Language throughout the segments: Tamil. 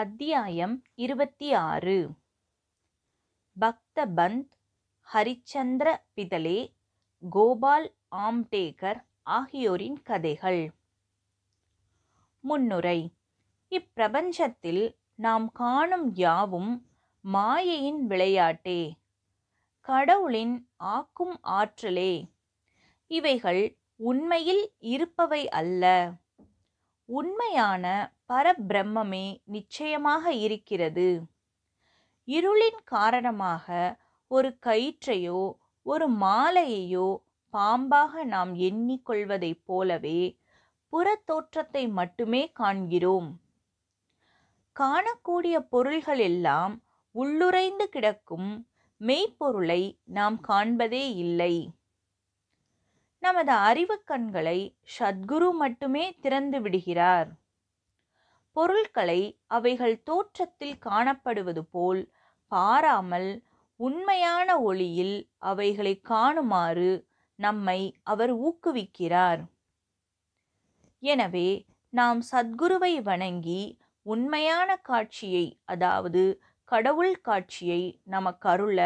அத்தியாயம் இருபத்தி ஆறு பக்தபந்த் ஹரிச்சந்திர பிதலே கோபால் ஆம்டேகர் ஆகியோரின் கதைகள் முன்னுரை இப்பிரபஞ்சத்தில் நாம் காணும் யாவும் மாயையின் விளையாட்டே கடவுளின் ஆக்கும் ஆற்றலே இவைகள் உண்மையில் இருப்பவை அல்ல உண்மையான பரபிரம்மே நிச்சயமாக இருக்கிறது இருளின் காரணமாக ஒரு கயிற்றையோ ஒரு மாலையையோ பாம்பாக நாம் எண்ணிக்கொள்வதைப் போலவே புறத்தோற்றத்தை மட்டுமே காண்கிறோம் காணக்கூடிய பொருள்கள் எல்லாம் உள்ளுரைந்து கிடக்கும் மெய்ப்பொருளை நாம் காண்பதே இல்லை நமது அறிவு கண்களை சத்குரு மட்டுமே திறந்து விடுகிறார் பொருள்களை அவைகள் தோற்றத்தில் காணப்படுவது போல் பாராமல் உண்மையான ஒளியில் அவைகளை காணுமாறு நம்மை அவர் ஊக்குவிக்கிறார் எனவே நாம் சத்குருவை வணங்கி உண்மையான காட்சியை அதாவது கடவுள் காட்சியை நமக்கருள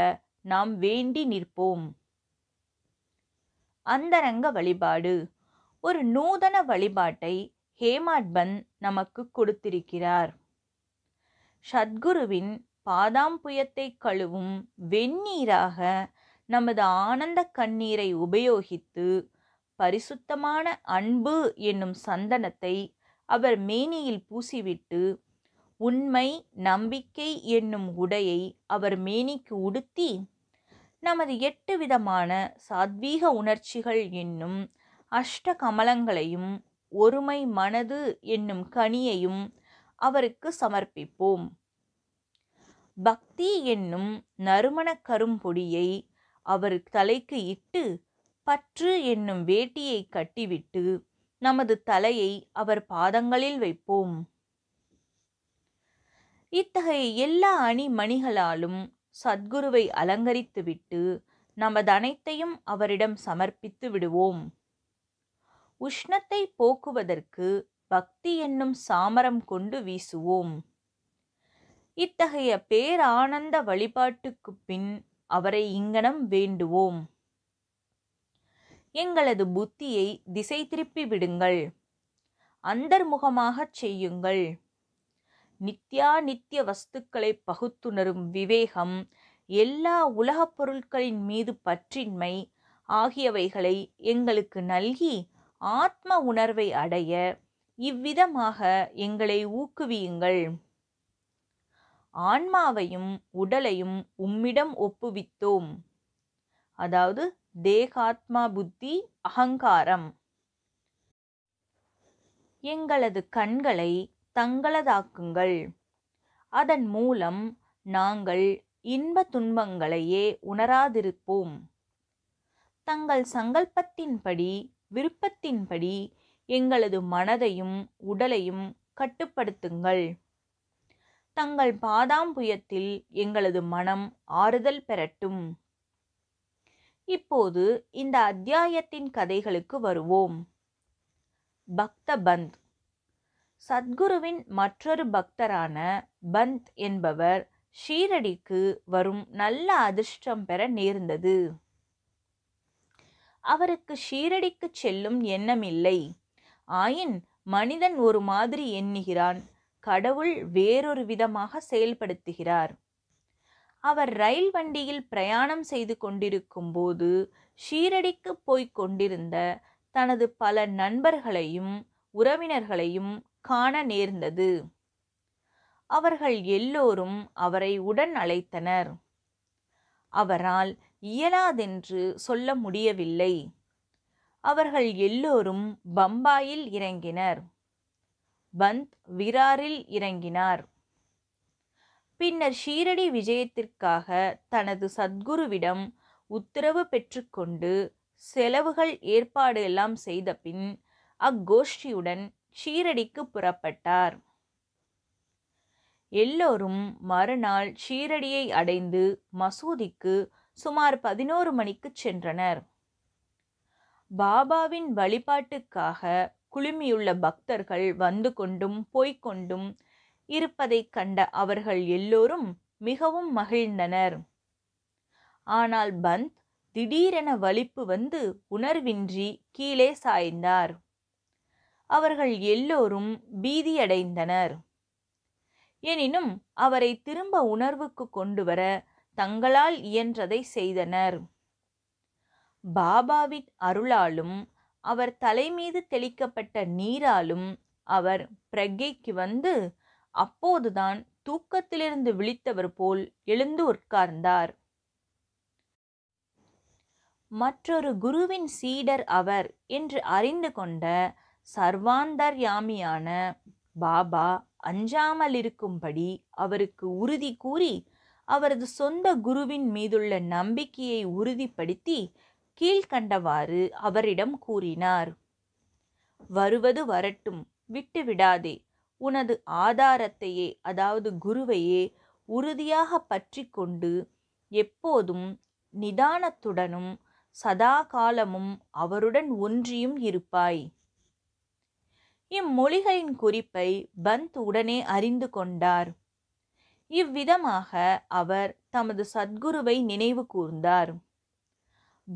நாம் வேண்டி நிற்போம் அந்தரங்க வழிபாடு ஒரு நூதன வழிபாட்டை ஹேமாட்பன் நமக்கு கொடுத்திருக்கிறார் சத்குருவின் பாதாம் புயத்தை கழுவும் வெந்நீராக நமது ஆனந்த கண்ணீரை உபயோகித்து பரிசுத்தமான அன்பு என்னும் சந்தனத்தை அவர் மேனியில் பூசிவிட்டு உண்மை நம்பிக்கை என்னும் உடையை அவர் மேனிக்கு உடுத்தி நமது எட்டு விதமான சாத்வீக உணர்ச்சிகள் என்னும் அஷ்ட கமலங்களையும் ஒருமை மனது என்னும் கனியையும் அவருக்கு சமர்ப்பிப்போம் பக்தி என்னும் நறுமண கரும்பொடியை அவர் தலைக்கு இட்டு பற்று என்னும் வேட்டியை கட்டிவிட்டு நமது தலையை அவர் பாதங்களில் வைப்போம் இத்தகைய எல்லா அணி மணிகளாலும் சத்குருவை அலங்கரித்துவிட்டு நமது அனைத்தையும் அவரிடம் சமர்ப்பித்து விடுவோம் உஷ்ணத்தை போக்குவதற்கு பக்தி என்னும் சாமரம் கொண்டு வீசுவோம் இத்தகைய பேரானந்த வழிபாட்டுக்கு பின் அவரை இங்கனம் வேண்டுவோம் எங்களது புத்தியை திசை திருப்பி விடுங்கள் அந்தர்முகமாகச் செய்யுங்கள் நித்யா நித்திய வஸ்துக்களை பகுத்துணரும் விவேகம் எல்லா உலகப் பொருட்களின் மீது பற்றின்மை ஆகியவைகளை எங்களுக்கு நல்கி ஆத்ம உணர்வை அடைய இவ்விதமாக எங்களை ஊக்குவியுங்கள் ஆன்மாவையும் உடலையும் உம்மிடம் ஒப்புவித்தோம் அதாவது தேகாத்மா புத்தி அகங்காரம் எங்களது கண்களை தங்களதாக்குங்கள் அதன் மூலம் நாங்கள் இன்ப துன்பங்களையே உணராதிருப்போம் தங்கள் சங்கல்பத்தின்படி விருப்பத்தின்படி எங்களது மனதையும் உடலையும் கட்டுப்படுத்துங்கள் தங்கள் பாதாம்புயத்தில் எங்களது மனம் ஆறுதல் பெறட்டும் இப்போது இந்த அத்தியாயத்தின் கதைகளுக்கு வருவோம் பக்த பந்த் சத்குருவின் மற்றொரு பக்தரான பந்த் என்பவர் ஷீரடிக்கு வரும் நல்ல அதிர்ஷ்டம் பெற நேர்ந்தது அவருக்கு ஷீரடிக்குச் செல்லும் எண்ணமில்லை ஆயின் மனிதன் ஒரு மாதிரி எண்ணுகிறான் கடவுள் வேறொரு விதமாக செயல்படுத்துகிறார் அவர் ரயில் வண்டியில் பிரயாணம் செய்து கொண்டிருக்கும் போது ஷீரடிக்கு போய்க் கொண்டிருந்த தனது பல நண்பர்களையும் உறவினர்களையும் காண நேர்ந்தது அவர்கள் எல்லோரும் அவரை உடன் அழைத்தனர் அவரால் இயலாதென்று சொல்ல முடியவில்லை அவர்கள் எல்லோரும் பம்பாயில் இறங்கினர் பந்த் விராரில் இறங்கினார் பின்னர் ஷீரடி விஜயத்திற்காக தனது சத்குருவிடம் உத்தரவு பெற்றுக்கொண்டு செலவுகள் ஏற்பாடு எல்லாம் செய்த பின் அக்கோஷ்டியுடன் ஷீரடிக்கு புறப்பட்டார் எல்லோரும் மறுநாள் ஷீரடியை அடைந்து மசூதிக்கு சுமார் பதினோரு மணிக்கு சென்றனர் பாபாவின் வழிபாட்டுக்காக குழுமியுள்ள பக்தர்கள் வந்து கொண்டும் போய்கொண்டும் இருப்பதைக் கண்ட அவர்கள் எல்லோரும் மிகவும் மகிழ்ந்தனர் ஆனால் பந்த் திடீரென வலிப்பு வந்து உணர்வின்றி கீழே சாய்ந்தார் அவர்கள் எல்லோரும் பீதியடைந்தனர் எனினும் அவரை திரும்ப உணர்வுக்கு கொண்டு வர தங்களால் இயன்றதை செய்தனர் பாபாவின் அருளாலும் அவர் தலைமீது தெளிக்கப்பட்ட நீராலும் அவர் பிரக்கைக்கு வந்து அப்போதுதான் தூக்கத்திலிருந்து விழித்தவர் போல் எழுந்து உட்கார்ந்தார் மற்றொரு குருவின் சீடர் அவர் என்று அறிந்து கொண்ட சர்வாந்தர்யாமியான பாபா அஞ்சாமல் இருக்கும்படி அவருக்கு உறுதி கூறி அவரது சொந்த குருவின் மீதுள்ள நம்பிக்கையை உறுதிப்படுத்தி கீழ்கண்டவாறு அவரிடம் கூறினார் வருவது வரட்டும் விட்டுவிடாதே உனது ஆதாரத்தையே அதாவது குருவையே உறுதியாக பற்றி கொண்டு எப்போதும் நிதானத்துடனும் சதா காலமும் அவருடன் ஒன்றியும் இருப்பாய் இம்மொழிகளின் குறிப்பை பந்த் உடனே அறிந்து கொண்டார் இவ்விதமாக அவர் தமது சத்குருவை நினைவு கூர்ந்தார்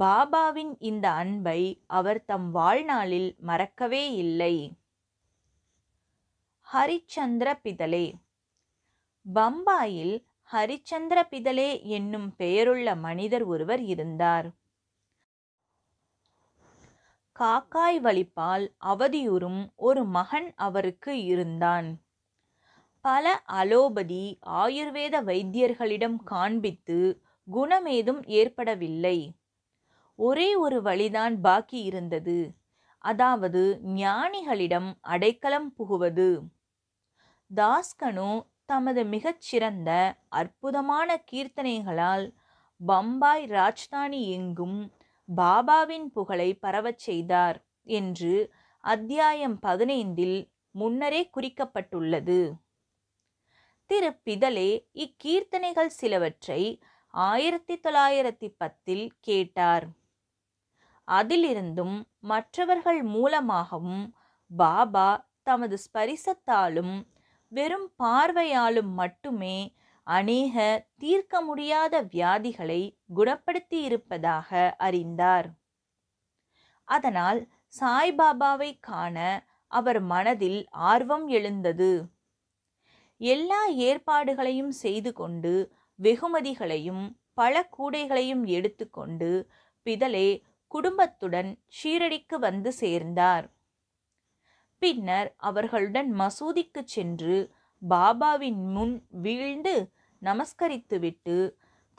பாபாவின் இந்த அன்பை அவர் தம் வாழ்நாளில் மறக்கவே இல்லை ஹரிச்சந்திர பிதலே பம்பாயில் ஹரிச்சந்திர பிதலே என்னும் பெயருள்ள மனிதர் ஒருவர் இருந்தார் காக்காய் வலிப்பால் அவதியுறும் ஒரு மகன் அவருக்கு இருந்தான் பல அலோபதி ஆயுர்வேத வைத்தியர்களிடம் காண்பித்து குணமேதும் ஏற்படவில்லை ஒரே ஒரு வழிதான் பாக்கி இருந்தது அதாவது ஞானிகளிடம் அடைக்கலம் புகுவது தாஸ்கனு தமது மிகச்சிறந்த அற்புதமான கீர்த்தனைகளால் பம்பாய் ராஜ்தானி எங்கும் பாபாவின் புகழை பரவச் செய்தார் என்று அத்தியாயம் பதினைந்தில் முன்னரே குறிக்கப்பட்டுள்ளது திரு பிதலே இக்கீர்த்தனைகள் சிலவற்றை ஆயிரத்தி தொள்ளாயிரத்தி பத்தில் கேட்டார் அதிலிருந்தும் மற்றவர்கள் மூலமாகவும் பாபா தமது ஸ்பரிசத்தாலும் வெறும் பார்வையாலும் மட்டுமே அநேக தீர்க்க முடியாத வியாதிகளை குணப்படுத்தி இருப்பதாக அறிந்தார் அதனால் சாய்பாபாவை காண அவர் மனதில் ஆர்வம் எழுந்தது எல்லா ஏற்பாடுகளையும் செய்து கொண்டு வெகுமதிகளையும் பல கூடைகளையும் எடுத்துக்கொண்டு பிதலே குடும்பத்துடன் ஷீரடிக்கு வந்து சேர்ந்தார் பின்னர் அவர்களுடன் மசூதிக்கு சென்று பாபாவின் முன் வீழ்ந்து நமஸ்கரித்துவிட்டு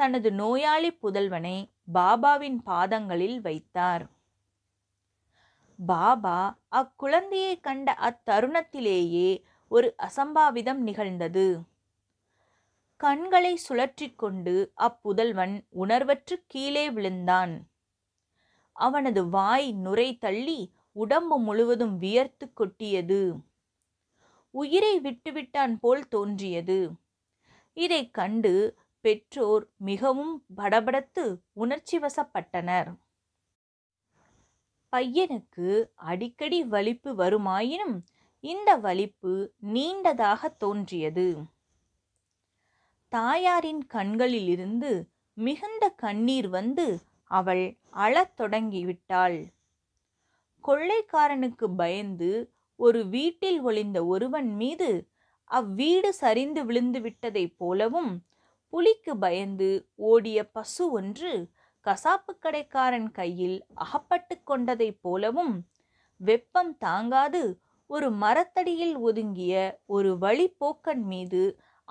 தனது நோயாளி புதல்வனை பாபாவின் பாதங்களில் வைத்தார் பாபா அக்குழந்தையை கண்ட அத்தருணத்திலேயே ஒரு அசம்பாவிதம் நிகழ்ந்தது கண்களை சுழற்றி கொண்டு அப்புதல்வன் உணர்வற்று கீழே விழுந்தான் அவனது வாய் நுரை தள்ளி உடம்பு முழுவதும் வியர்த்து கொட்டியது உயிரை விட்டுவிட்டான் போல் தோன்றியது இதை கண்டு பெற்றோர் மிகவும் படபடத்து உணர்ச்சி வசப்பட்டனர் பையனுக்கு அடிக்கடி வலிப்பு வருமாயினும் இந்த வலிப்பு நீண்டதாக தோன்றியது தாயாரின் கண்களிலிருந்து மிகுந்த கண்ணீர் வந்து அவள் அழத் தொடங்கிவிட்டாள் கொள்ளைக்காரனுக்கு பயந்து ஒரு வீட்டில் ஒளிந்த ஒருவன் மீது அவ்வீடு சரிந்து விழுந்து விட்டதைப் போலவும் புலிக்கு பயந்து ஓடிய பசு ஒன்று கசாப்பு கடைக்காரன் கையில் அகப்பட்டு கொண்டதைப் போலவும் வெப்பம் தாங்காது ஒரு மரத்தடியில் ஒதுங்கிய ஒரு வழிப்போக்கன் மீது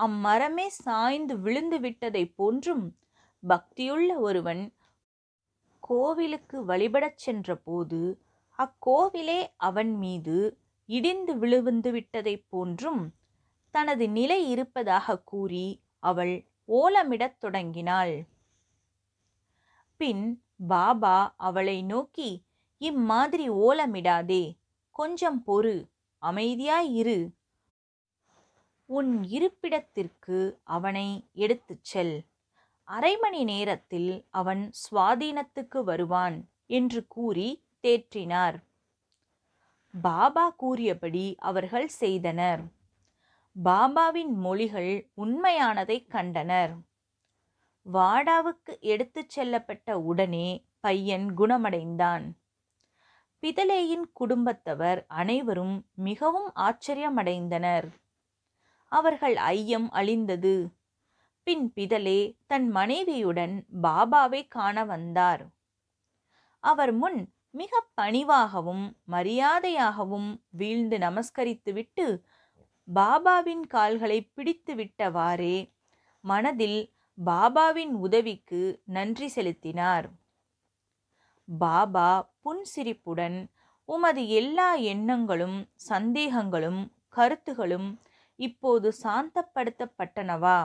அம்மரமே சாய்ந்து விழுந்து விட்டதைப் போன்றும் பக்தியுள்ள ஒருவன் கோவிலுக்கு வழிபடச் சென்ற போது அக்கோவிலே அவன் மீது இடிந்து விழுந்து விட்டதைப் போன்றும் தனது நிலை இருப்பதாக கூறி அவள் ஓலமிடத் தொடங்கினாள் பின் பாபா அவளை நோக்கி இம்மாதிரி ஓலமிடாதே கொஞ்சம் பொறு அமைதியாய் இரு உன் இருப்பிடத்திற்கு அவனை எடுத்துச் செல் அரை மணி நேரத்தில் அவன் சுவாதீனத்துக்கு வருவான் என்று கூறி தேற்றினார் பாபா கூறியபடி அவர்கள் செய்தனர் பாபாவின் மொழிகள் உண்மையானதை கண்டனர் வாடாவுக்கு எடுத்துச் செல்லப்பட்ட உடனே பையன் குணமடைந்தான் பிதலேயின் குடும்பத்தவர் அனைவரும் மிகவும் ஆச்சரியமடைந்தனர் அவர்கள் ஐயம் அழிந்தது பின் பிதலே தன் மனைவியுடன் பாபாவை காண வந்தார் அவர் முன் மிக பணிவாகவும் மரியாதையாகவும் வீழ்ந்து நமஸ்கரித்துவிட்டு பாபாவின் கால்களை பிடித்து விட்டவாறே மனதில் பாபாவின் உதவிக்கு நன்றி செலுத்தினார் பாபா புன்சிரிப்புடன் உமது எல்லா எண்ணங்களும் சந்தேகங்களும் கருத்துகளும் இப்போது சாந்தப்படுத்தப்பட்டனவா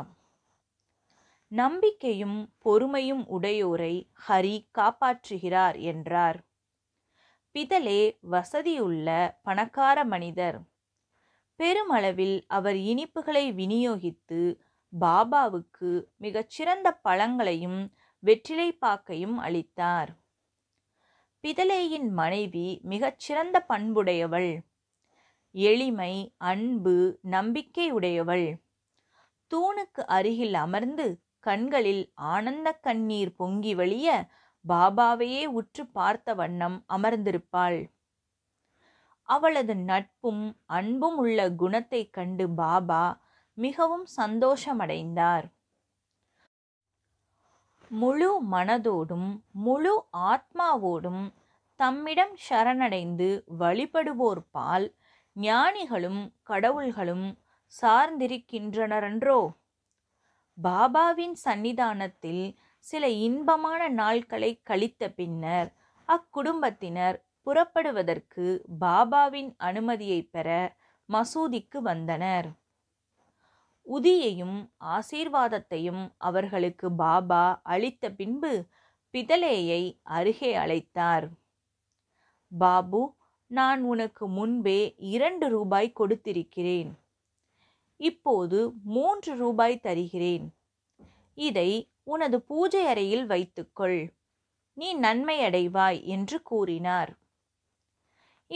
நம்பிக்கையும் பொறுமையும் உடையோரை ஹரி காப்பாற்றுகிறார் என்றார் பிதலே வசதியுள்ள பணக்கார மனிதர் பெருமளவில் அவர் இனிப்புகளை விநியோகித்து பாபாவுக்கு மிகச்சிறந்த பழங்களையும் வெற்றிலை பாக்கையும் அளித்தார் பிதலேயின் மனைவி மிகச்சிறந்த பண்புடையவள் எளிமை அன்பு நம்பிக்கையுடையவள் தூணுக்கு அருகில் அமர்ந்து கண்களில் ஆனந்த கண்ணீர் பொங்கி வழிய பாபாவையே உற்று பார்த்த வண்ணம் அமர்ந்திருப்பாள் அவளது நட்பும் அன்பும் உள்ள குணத்தை கண்டு பாபா மிகவும் சந்தோஷமடைந்தார் முழு மனதோடும் முழு ஆத்மாவோடும் தம்மிடம் சரணடைந்து வழிபடுவோர் பால் ஞானிகளும் கடவுள்களும் சார்ந்திருக்கின்றனரன்றோ பாபாவின் சன்னிதானத்தில் சில இன்பமான நாட்களை கழித்த பின்னர் அக்குடும்பத்தினர் புறப்படுவதற்கு பாபாவின் அனுமதியை பெற மசூதிக்கு வந்தனர் உதியையும் ஆசீர்வாதத்தையும் அவர்களுக்கு பாபா அளித்த பின்பு பிதலேயை அருகே அழைத்தார் பாபு நான் உனக்கு முன்பே இரண்டு ரூபாய் கொடுத்திருக்கிறேன் இப்போது மூன்று ரூபாய் தருகிறேன் இதை உனது பூஜை அறையில் வைத்துக்கொள் நீ நன்மையடைவாய் என்று கூறினார்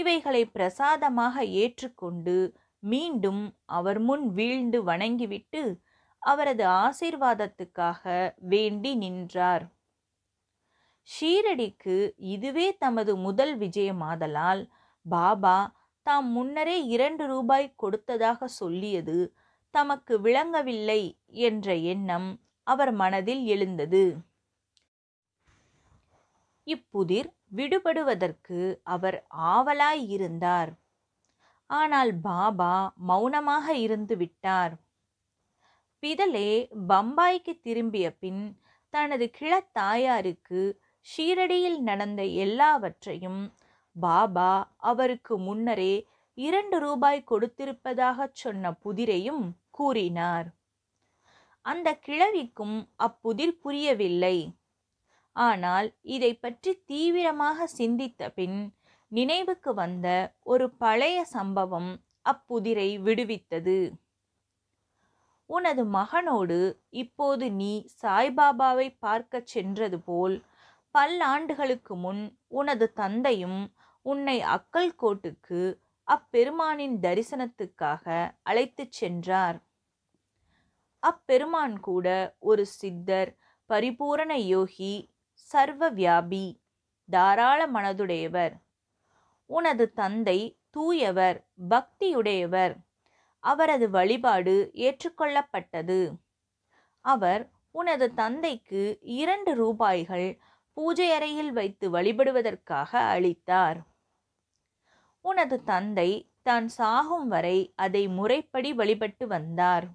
இவைகளை பிரசாதமாக ஏற்றுக்கொண்டு மீண்டும் அவர் முன் வீழ்ந்து வணங்கிவிட்டு அவரது ஆசீர்வாதத்துக்காக வேண்டி நின்றார் ஷீரடிக்கு இதுவே தமது முதல் விஜயமாதலால் பாபா தாம் முன்னரே இரண்டு ரூபாய் கொடுத்ததாக சொல்லியது தமக்கு விளங்கவில்லை என்ற எண்ணம் அவர் மனதில் எழுந்தது இப்புதிர் விடுபடுவதற்கு அவர் ஆவலாய் இருந்தார் ஆனால் பாபா மௌனமாக இருந்து விட்டார் பிதலே பம்பாய்க்கு திரும்பிய பின் தனது தாயாருக்கு ஷீரடியில் நடந்த எல்லாவற்றையும் பாபா அவருக்கு முன்னரே இரண்டு ரூபாய் கொடுத்திருப்பதாக சொன்ன புதிரையும் கூறினார் அந்த கிழவிக்கும் அப்புதிர் புரியவில்லை ஆனால் இதை பற்றி தீவிரமாக சிந்தித்த பின் நினைவுக்கு வந்த ஒரு பழைய சம்பவம் அப்புதிரை விடுவித்தது உனது மகனோடு இப்போது நீ சாய்பாபாவை பார்க்கச் சென்றது போல் பல்லாண்டுகளுக்கு முன் உனது தந்தையும் உன்னை அக்கல் கோட்டுக்கு அப்பெருமானின் தரிசனத்துக்காக அழைத்துச் சென்றார் அப்பெருமான் கூட ஒரு சித்தர் பரிபூரண யோகி சர்வ வியாபி தாராள மனதுடையவர் உனது தந்தை தூயவர் பக்தியுடையவர் அவரது வழிபாடு ஏற்றுக்கொள்ளப்பட்டது அவர் உனது தந்தைக்கு இரண்டு ரூபாய்கள் பூஜை அறையில் வைத்து வழிபடுவதற்காக அளித்தார் உனது தந்தை தான் சாகும் வரை அதை முறைப்படி வழிபட்டு வந்தார்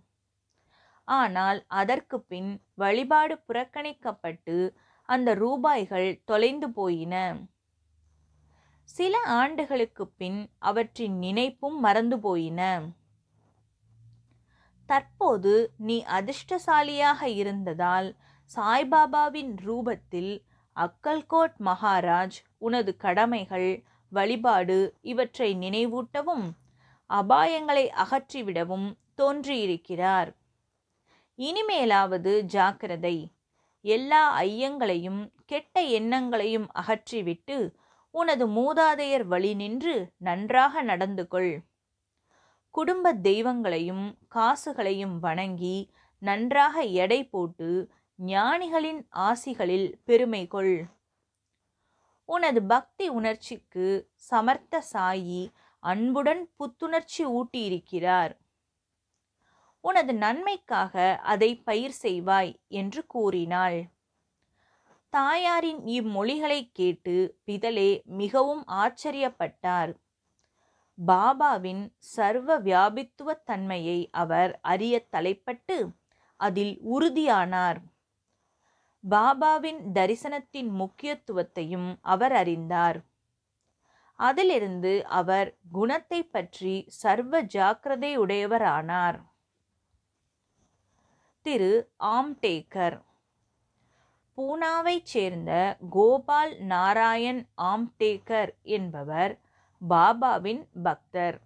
ஆனால் அதற்கு பின் வழிபாடு புறக்கணிக்கப்பட்டு அந்த ரூபாய்கள் தொலைந்து போயின சில ஆண்டுகளுக்கு பின் அவற்றின் நினைப்பும் மறந்து போயின தற்போது நீ அதிர்ஷ்டசாலியாக இருந்ததால் சாய்பாபாவின் ரூபத்தில் அக்கல்கோட் மகாராஜ் உனது கடமைகள் வழிபாடு இவற்றை நினைவூட்டவும் அபாயங்களை அகற்றிவிடவும் தோன்றியிருக்கிறார் இனிமேலாவது ஜாக்கிரதை எல்லா ஐயங்களையும் கெட்ட எண்ணங்களையும் அகற்றிவிட்டு உனது மூதாதையர் வழி நின்று நன்றாக நடந்து கொள் குடும்ப தெய்வங்களையும் காசுகளையும் வணங்கி நன்றாக எடை போட்டு ஞானிகளின் ஆசிகளில் பெருமை கொள் உனது பக்தி உணர்ச்சிக்கு சமர்த்த சாயி அன்புடன் புத்துணர்ச்சி ஊட்டியிருக்கிறார் உனது நன்மைக்காக அதை பயிர் செய்வாய் என்று கூறினாள் தாயாரின் இம்மொழிகளை கேட்டு பிதலே மிகவும் ஆச்சரியப்பட்டார் பாபாவின் சர்வ வியாபித்துவ தன்மையை அவர் அறிய தலைப்பட்டு அதில் உறுதியானார் பாபாவின் தரிசனத்தின் முக்கியத்துவத்தையும் அவர் அறிந்தார் அதிலிருந்து அவர் குணத்தை பற்றி சர்வ ஜாக்கிரதையுடையவரானார் திரு ஆம்டேக்கர் பூனாவைச் சேர்ந்த கோபால் நாராயண் ஆம்டேகர் என்பவர் பாபாவின் பக்தர்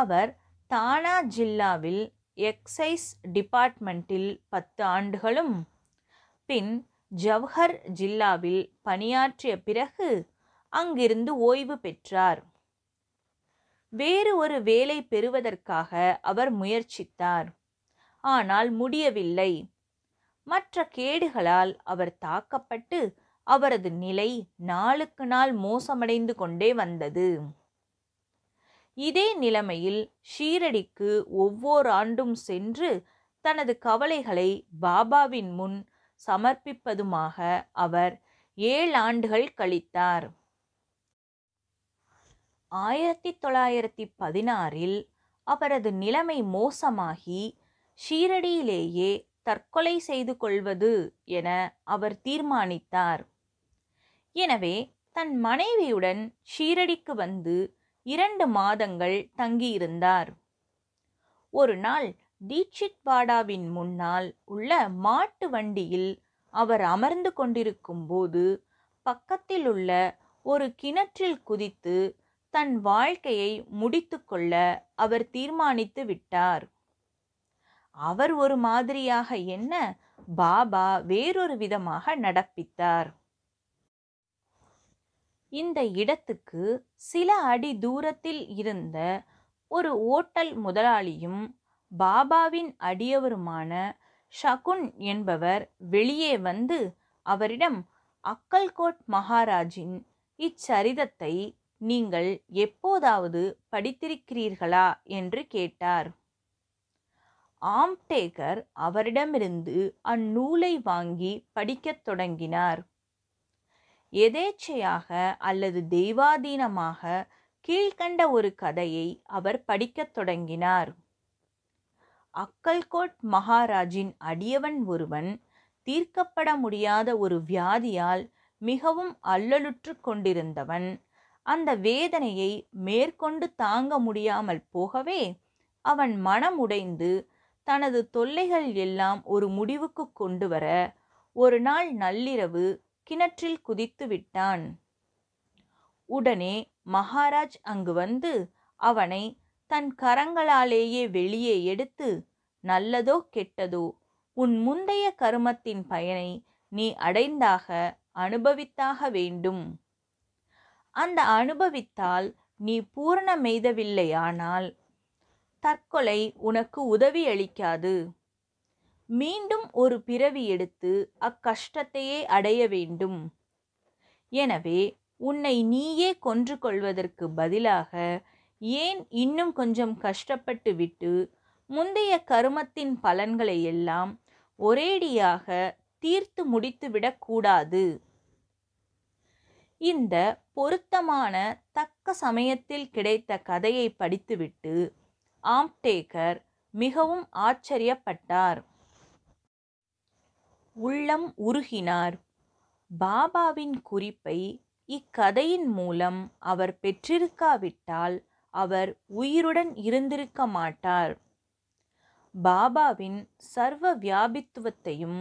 அவர் தானா ஜில்லாவில் எக்ஸைஸ் டிபார்ட்மெண்ட்டில் பத்து ஆண்டுகளும் பின் ஜவஹர் ஜில்லாவில் பணியாற்றிய பிறகு அங்கிருந்து ஓய்வு பெற்றார் வேறு ஒரு வேலை பெறுவதற்காக அவர் முயற்சித்தார் ஆனால் முடியவில்லை மற்ற கேடுகளால் அவர் தாக்கப்பட்டு அவரது நிலை நாளுக்கு நாள் மோசமடைந்து கொண்டே வந்தது இதே நிலைமையில் ஷீரடிக்கு ஒவ்வொரு ஆண்டும் சென்று தனது கவலைகளை பாபாவின் முன் சமர்ப்பிப்பதுமாக அவர் ஏழு ஆண்டுகள் கழித்தார் ஆயிரத்தி தொள்ளாயிரத்தி பதினாறில் அவரது நிலைமை மோசமாகி ஷீரடியிலேயே தற்கொலை செய்து கொள்வது என அவர் தீர்மானித்தார் எனவே தன் மனைவியுடன் ஷீரடிக்கு வந்து இரண்டு மாதங்கள் தங்கியிருந்தார் ஒரு நாள் தீட்சித் வாடாவின் முன்னால் உள்ள மாட்டு வண்டியில் அவர் அமர்ந்து கொண்டிருக்கும் போது பக்கத்தில் உள்ள ஒரு கிணற்றில் குதித்து தன் வாழ்க்கையை முடித்துக்கொள்ள அவர் தீர்மானித்து விட்டார் அவர் ஒரு மாதிரியாக என்ன பாபா வேறொரு விதமாக நடப்பித்தார் இந்த இடத்துக்கு சில அடி தூரத்தில் இருந்த ஒரு ஓட்டல் முதலாளியும் பாபாவின் அடியவருமான ஷகுன் என்பவர் வெளியே வந்து அவரிடம் அக்கல்கோட் மகாராஜின் இச்சரிதத்தை நீங்கள் எப்போதாவது படித்திருக்கிறீர்களா என்று கேட்டார் ஆம்டேகர் அவரிடமிருந்து அந்நூலை வாங்கி படிக்கத் தொடங்கினார் எதேச்சையாக அல்லது தெய்வாதீனமாக கீழ்கண்ட ஒரு கதையை அவர் படிக்கத் தொடங்கினார் அக்கல்கோட் மகாராஜின் அடியவன் ஒருவன் தீர்க்கப்பட முடியாத ஒரு வியாதியால் மிகவும் அல்லலுற்று கொண்டிருந்தவன் அந்த வேதனையை மேற்கொண்டு தாங்க முடியாமல் போகவே அவன் மனம் உடைந்து தனது தொல்லைகள் எல்லாம் ஒரு முடிவுக்கு கொண்டு வர ஒரு நாள் நள்ளிரவு கிணற்றில் குதித்து விட்டான் உடனே மகாராஜ் அங்கு வந்து அவனை தன் கரங்களாலேயே வெளியே எடுத்து நல்லதோ கெட்டதோ உன் முந்தைய கருமத்தின் பயனை நீ அடைந்தாக அனுபவித்தாக வேண்டும் அந்த அனுபவித்தால் நீ பூரண மெய்தவில்லையானால் தற்கொலை உனக்கு உதவியளிக்காது மீண்டும் ஒரு பிறவி எடுத்து அக்கஷ்டத்தையே அடைய வேண்டும் எனவே உன்னை நீயே கொன்று கொள்வதற்கு பதிலாக ஏன் இன்னும் கொஞ்சம் கஷ்டப்பட்டு விட்டு முந்தைய கருமத்தின் பலன்களை எல்லாம் ஒரேடியாக தீர்த்து முடித்துவிடக்கூடாது இந்த பொருத்தமான தக்க சமயத்தில் கிடைத்த கதையை படித்துவிட்டு ஆம்டேக்கர் மிகவும் ஆச்சரியப்பட்டார் உள்ளம் உருகினார் பாபாவின் குறிப்பை இக்கதையின் மூலம் அவர் பெற்றிருக்காவிட்டால் அவர் உயிருடன் இருந்திருக்க மாட்டார் பாபாவின் சர்வ வியாபித்துவத்தையும்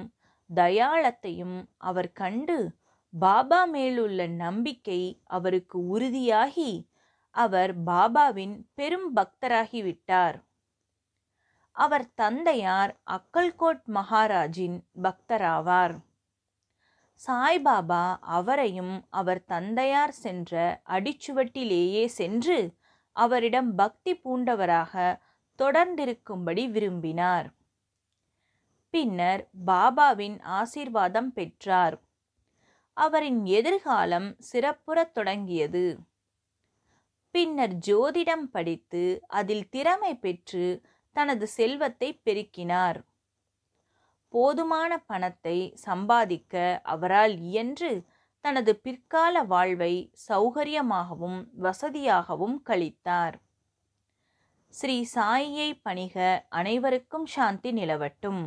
தயாளத்தையும் அவர் கண்டு பாபா மேலுள்ள நம்பிக்கை அவருக்கு உறுதியாகி அவர் பாபாவின் பெரும் பக்தராகிவிட்டார் அவர் தந்தையார் அக்கல்கோட் மகாராஜின் பக்தராவார் சாய்பாபா அவரையும் அவர் தந்தையார் சென்ற அடிச்சுவட்டிலேயே சென்று அவரிடம் பக்தி பூண்டவராக தொடர்ந்திருக்கும்படி விரும்பினார் பின்னர் பாபாவின் ஆசீர்வாதம் பெற்றார் அவரின் எதிர்காலம் சிறப்புறத் தொடங்கியது பின்னர் ஜோதிடம் படித்து அதில் திறமை பெற்று தனது செல்வத்தை பெருக்கினார் போதுமான பணத்தை சம்பாதிக்க அவரால் இயன்று தனது பிற்கால வாழ்வை சௌகரியமாகவும் வசதியாகவும் கழித்தார் ஸ்ரீ சாயியை பணிக அனைவருக்கும் சாந்தி நிலவட்டும்